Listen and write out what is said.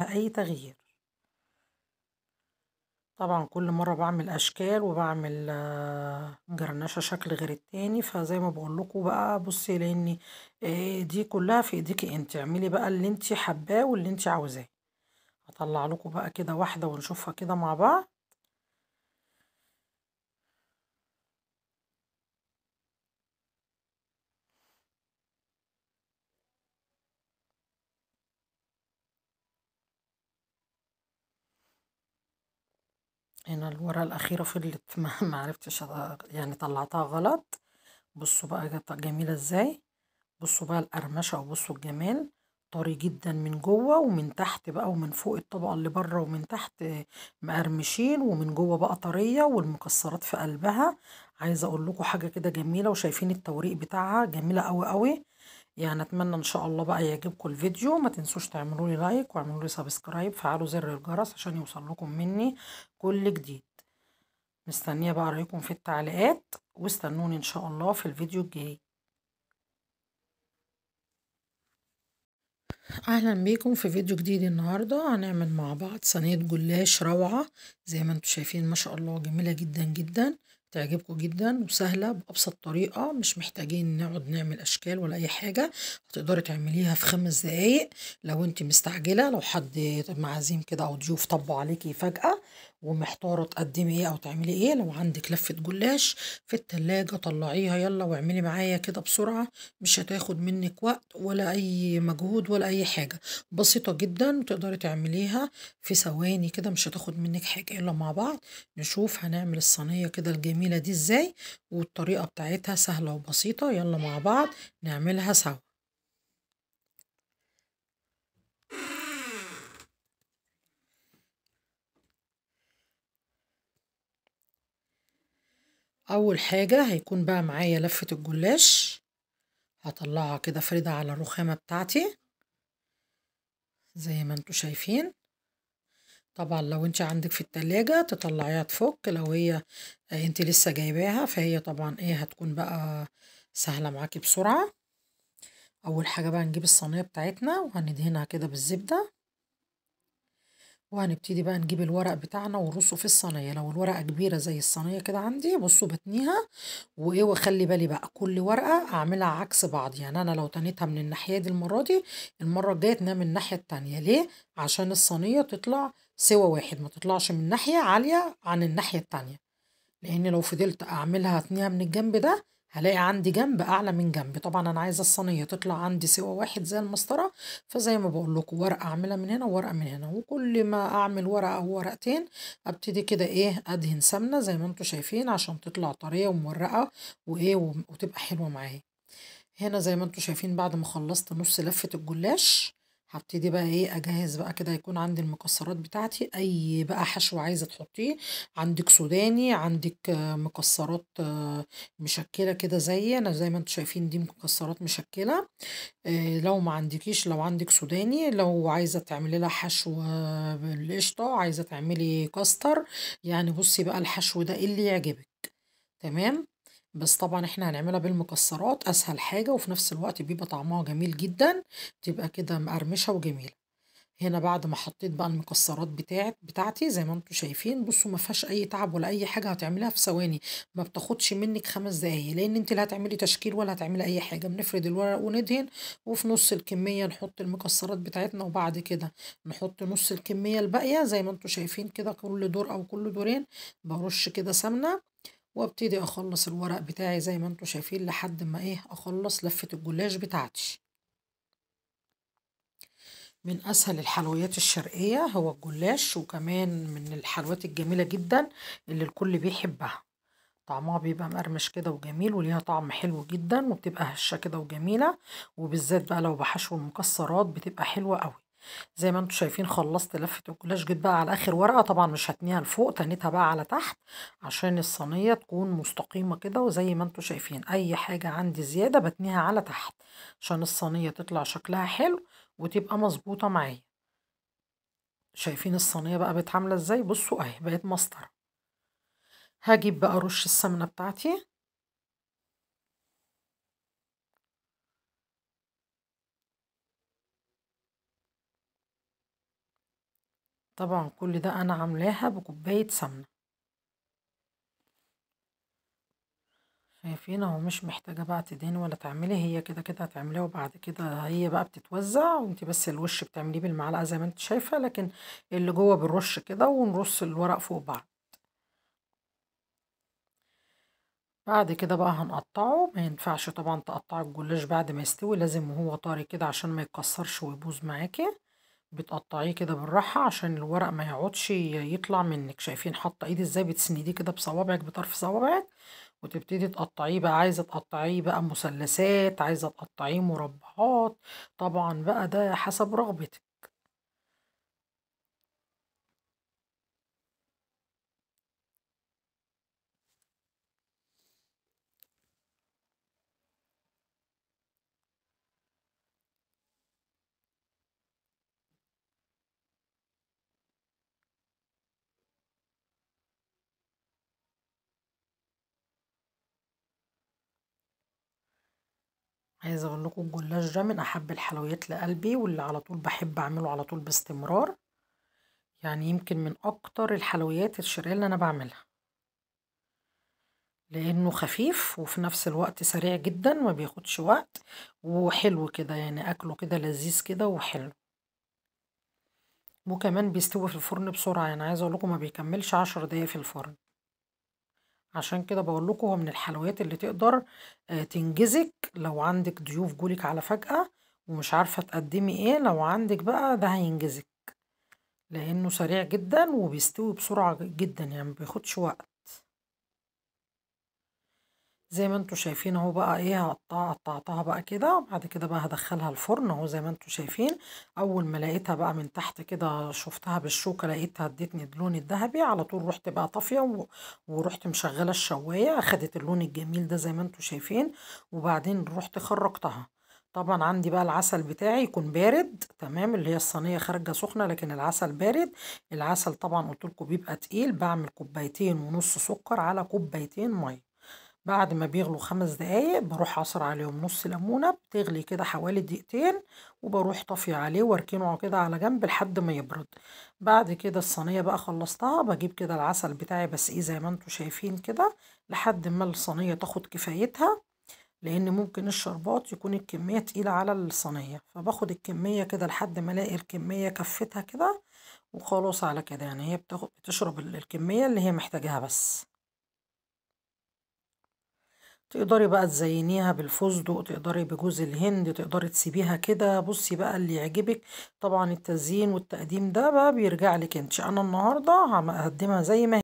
أي تغيير طبعا كل مرة بعمل أشكال وبعمل آه، جرناشة شكل غير التاني فزي ما بقولكوا بقى بصي لأن آه، دي كلها في ايديكي انت اعملي بقى اللي انت حباه واللي انت عاوزاه هطلعلكوا بقى كده واحدة ونشوفها كده مع بعض هنا الورقة الأخيرة فضلت ما عرفتش يعني طلعتها غلط بصوا بقى جت جميلة ازاي بصوا بقى القرمشة وبصوا الجمال طري جدا من جوه ومن تحت بقى ومن فوق الطبقة اللي بره ومن تحت مقرمشين ومن جوه بقى طرية والمكسرات في قلبها عايزة اقول لكم حاجة كده جميلة وشايفين التوريق بتاعها جميلة قوي قوي يعني اتمنى ان شاء الله بقى يعجبكم الفيديو ما تنسوش تعملوا لي لايك واعملوا لي سبسكرايب فعلوا زر الجرس عشان يوصل لكم مني كل جديد مستنيه بقى رايكم في التعليقات واستنوني ان شاء الله في الفيديو الجاي اهلا بيكم في فيديو جديد النهارده هنعمل مع بعض صينيه جلاش روعه زي ما انتم شايفين ما شاء الله جميله جدا جدا تعجبكم جدا وسهلة بأبسط طريقة مش محتاجين نقعد نعمل أشكال ولا أي حاجة هتقدري تعمليها في خمس دقايق لو أنت مستعجلة لو حد معازيم كده أو ضيوف طبوا عليكي فجأة ومحتاره تقدمي ايه او تعملي ايه لو عندك لفه جلاش في التلاجة طلعيها يلا واعملي معايا كده بسرعه مش هتاخد منك وقت ولا اي مجهود ولا اي حاجه بسيطه جدا تقدري تعمليها في ثواني كده مش هتاخد منك حاجه يلا مع بعض نشوف هنعمل الصينيه كده الجميله دي ازاي والطريقه بتاعتها سهله وبسيطه يلا مع بعض نعملها سوا اول حاجة هيكون بقى معايا لفة الجلاش هطلعها كده فريده على الرخامة بتاعتي زي ما انتوا شايفين طبعا لو انت عندك في التلاجة تطلعيها تفك لو هي آه، انت لسه جايباها فهي طبعا ايه هتكون بقى سهلة معاكي بسرعة اول حاجة بقى نجيب الصينية بتاعتنا وهندهنها كده بالزبدة وهنبتدي بقى نجيب الورق بتاعنا ونرصه في الصينيه لو الورقه كبيره زي الصينيه كده عندي بصوا بتنيها وايه واخلي بالي بقى كل ورقه اعملها عكس بعض يعني انا لو تنيتها من الناحيه دي المره دي المره الجايه تنام من الناحيه التانيه ليه عشان الصينيه تطلع سوا واحد ما تطلعش من ناحيه عاليه عن الناحيه التانيه لان لو فضلت اعملها اتنيها من الجنب ده هلاقي عندي جنب أعلى من جنب طبعا أنا عايزة الصينية تطلع عندي سوى واحد زي المسطرة فزي ما بقول لكم ورقة أعملها من هنا وورقة من هنا وكل ما أعمل ورقة أو ورقتين أبتدي كده إيه أدهن سمنة زي ما أنتوا شايفين عشان تطلع طرية ومورقة وإيه وتبقى حلوة معايا هنا زي ما أنتوا شايفين بعد ما خلصت نص لفة الجلاش هبتدي بقى ايه اجهز بقى كده هيكون عندي المكسرات بتاعتي اي بقى حشو عايزه تحطيه عندك سوداني عندك مكسرات آه، مشكله كده زي انا زي ما انتم شايفين دي مكسرات مشكله آه، لو ما عندكيش لو عندك سوداني لو عايزه تعملي لها حشو آه، بالقشطه عايزه تعملي كاستر يعني بصي بقى الحشو ده إيه اللي يعجبك تمام بس طبعا احنا هنعملها بالمكسرات اسهل حاجة وفي نفس الوقت بيبقى طعمها جميل جدا تبقى كده مقرمشة وجميلة هنا بعد ما حطيت بقى المكسرات بتاعت بتاعتي زي ما انتم شايفين بصوا ما فيهاش اي تعب ولا اي حاجه هتعملها في ثواني ما بتاخدش منك خمس دقايق لان انت لا هتعملي تشكيل ولا هتعملي اي حاجه بنفرد الورق وندهن وفي نص الكميه نحط المكسرات بتاعتنا وبعد كده نحط نص الكميه الباقيه زي ما انتم شايفين كده كل دور او كل دورين برش كده سمنه وابتدي اخلص الورق بتاعي زي ما انتوا شايفين لحد ما ايه اخلص لفة الجلاش بتاعتي من اسهل الحلويات الشرقية هو الجلاش وكمان من الحلويات الجميلة جدا اللي الكل بيحبها طعمها بيبقى مقرمش كده وجميل وليها طعم حلو جدا وبتبقى هشة كده وجميلة وبالذات بقى لو بحشو المكسرات بتبقى حلوة قوي زي ما انتوا شايفين خلصت لفة الكلاش جيت بقى على اخر ورقة طبعا مش هتنيها لفوق تنيتها بقى على تحت عشان الصينية تكون مستقيمة كده وزي ما انتوا شايفين اي حاجة عندي زيادة بتنيها على تحت عشان الصينية تطلع شكلها حلو وتبقى مظبوطة معايا شايفين الصينية بقى بتعمل ازاي بصوا اهي بقت مسطرة هجيب بقى رش السمنة بتاعتي طبعا كل ده أنا عاملاها بكوباية سمنة شايفين اهو مش محتاجة بقى تدهني ولا تعملي هي كده كده هتعمليها وبعد كده هي بقى بتتوزع وانت بس الوش بتعمليه بالمعلقة زي ما انت شايفة لكن اللي جوه بنرش كده ونرص الورق فوق بعض بعد كده بقى هنقطعه ما ينفعش طبعا تقطع الجلاش بعد ما يستوي لازم وهو طري كده عشان ما يتكسرش ويبوظ معاكي بتقطعيه كده بالراحة عشان الورق ما يقعدش يطلع منك شايفين حاطة ايدي ازاي بتسنديه كده بصوابعك بطرف صوابعك وتبتدي تقطعيه بقى عايزة تقطعيه بقى مثلثات عايزة تقطعيه مربعات طبعا بقى ده حسب رغبتك عايزه اقول لكم الجلاش ده من احب الحلويات لقلبي واللي على طول بحب اعمله على طول باستمرار يعني يمكن من اكتر الحلويات الشرقيه اللي انا بعملها لانه خفيف وفي نفس الوقت سريع جدا ما بياخدش وقت وحلو كده يعني اكله كده لذيذ كده وحلو وكمان بيستوي في الفرن بسرعه يعني عايزه اقول لكم ما بيكملش عشر دقايق في الفرن عشان كده بقول لكم هو من الحلويات اللي تقدر آه، تنجزك لو عندك ضيوف جولك على فجأة ومش عارفة تقدمي ايه لو عندك بقى ده هينجزك لانه سريع جدا وبيستوي بسرعة جدا يعني بياخدش وقت زي ما انتوا شايفين اهو بقى ايه هقطعها قطعتها بقى كده وبعد كده بقى هدخلها الفرن اهو زي ما انتوا شايفين اول ما لقيتها بقى من تحت كده شفتها بالشوكه لقيتها ادتني اللون الذهبي على طول رحت بقى طافيه ورحت مشغله الشوايه اخدت اللون الجميل ده زي ما انتوا شايفين وبعدين رحت خرجتها طبعا عندي بقى العسل بتاعي يكون بارد تمام اللي هي الصينيه خارجه سخنه لكن العسل بارد العسل طبعا قلت لكم بيبقى تقيل بعمل كوبايتين ونص سكر على كوبايتين ميه بعد ما بيغلوا خمس دقايق بروح عصر عليهم نص ليمونة بتغلي كده حوالي دقيقتين وبروح طافية عليه واركنه كده على جنب لحد ما يبرد بعد كده الصينية بقى خلصتها بجيب كده العسل بتاعي بسقيه زي ما انتوا شايفين كده لحد ما الصينية تاخد كفايتها لان ممكن الشربات يكون الكمية تقيلة على الصينية فباخد الكمية كده لحد ما الاقي الكمية كفتها كده وخلاص على كده يعني هي بتشرب الكمية اللي هي محتاجاها بس تقدري بقى تزينيها بالفستق تقدري بجوز الهند تقدري تسيبيها كده بصي بقى اللي يعجبك طبعا التزيين والتقديم ده بقى بيرجع لك انت انا النهارده هقدمها زي ما هي